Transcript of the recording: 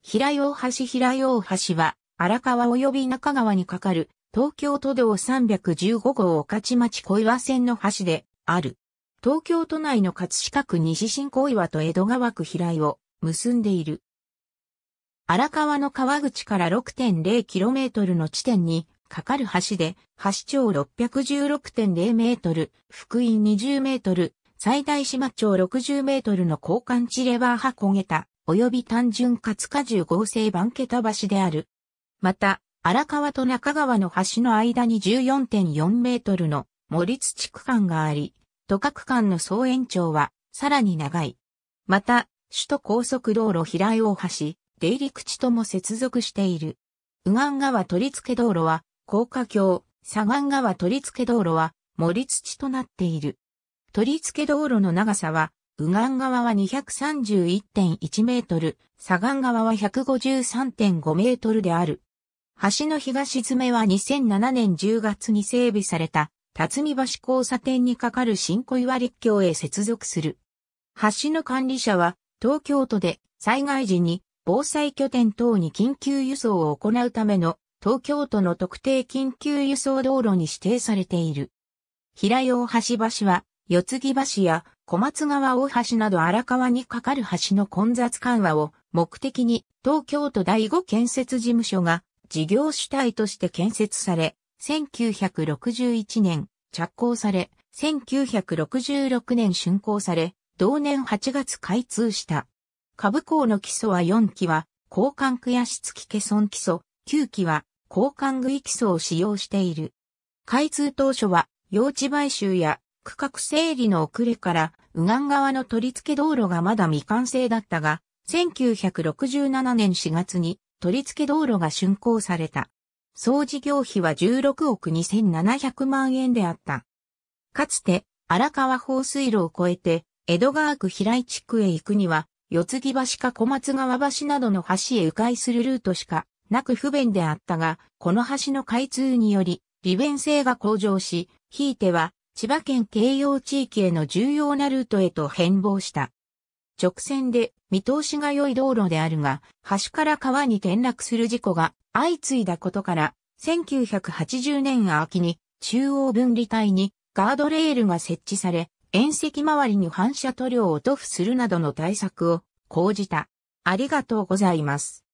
平洋橋平洋橋は、荒川及び中川に架かる、東京都道315号御徒町小岩線の橋で、ある。東京都内の葛飾区西新小岩と江戸川区平井を結んでいる。荒川の川口から 6.0km の地点に架かる橋で、橋長 616.0m、福井 20m、最大島長 60m の交換地レバーは焦げた。及び単純かつ荷重合成板桁橋である。また、荒川と中川の橋の間に14.4メートルの森土区間があり、都区間の総延長はさらに長い。また、首都高速道路平井大橋、出入り口とも接続している。右岸川取付道路は、高架橋、左岸川取付道路は、森土となっている。取付道路の長さは、右岸側は231.1メートル、左岸側は153.5メートルである。橋の東詰めは2007年10月に整備された、辰巳橋交差点に架かる新小岩陸橋へ接続する。橋の管理者は、東京都で災害時に防災拠点等に緊急輸送を行うための東京都の特定緊急輸送道路に指定されている。平洋橋橋は四つ木橋や小松川大橋など荒川に架かる橋の混雑緩和を目的に東京都第五建設事務所が事業主体として建設され、1961年着工され、1966年竣工され、同年8月開通した。株高の基礎は4基は、交換区や質基欠損基礎、9基は、交換区基礎を使用している。開通当初は、用地買収や区画整理の遅れから、右岸側の取り付け道路がまだ未完成だったが、1967年4月に取り付け道路が竣工された。総事業費は16億2700万円であった。かつて、荒川放水路を越えて、江戸川区平井地区へ行くには、四つ木橋か小松川橋などの橋へ迂回するルートしかなく不便であったが、この橋の開通により、利便性が向上し、ひいては千葉県京葉地域への重要なルートへと変貌した。直線で見通しが良い道路であるが、橋から川に転落する事故が相次いだことから、1980年秋に中央分離帯にガードレールが設置され、縁石周りに反射塗料を塗布するなどの対策を講じた。ありがとうございます。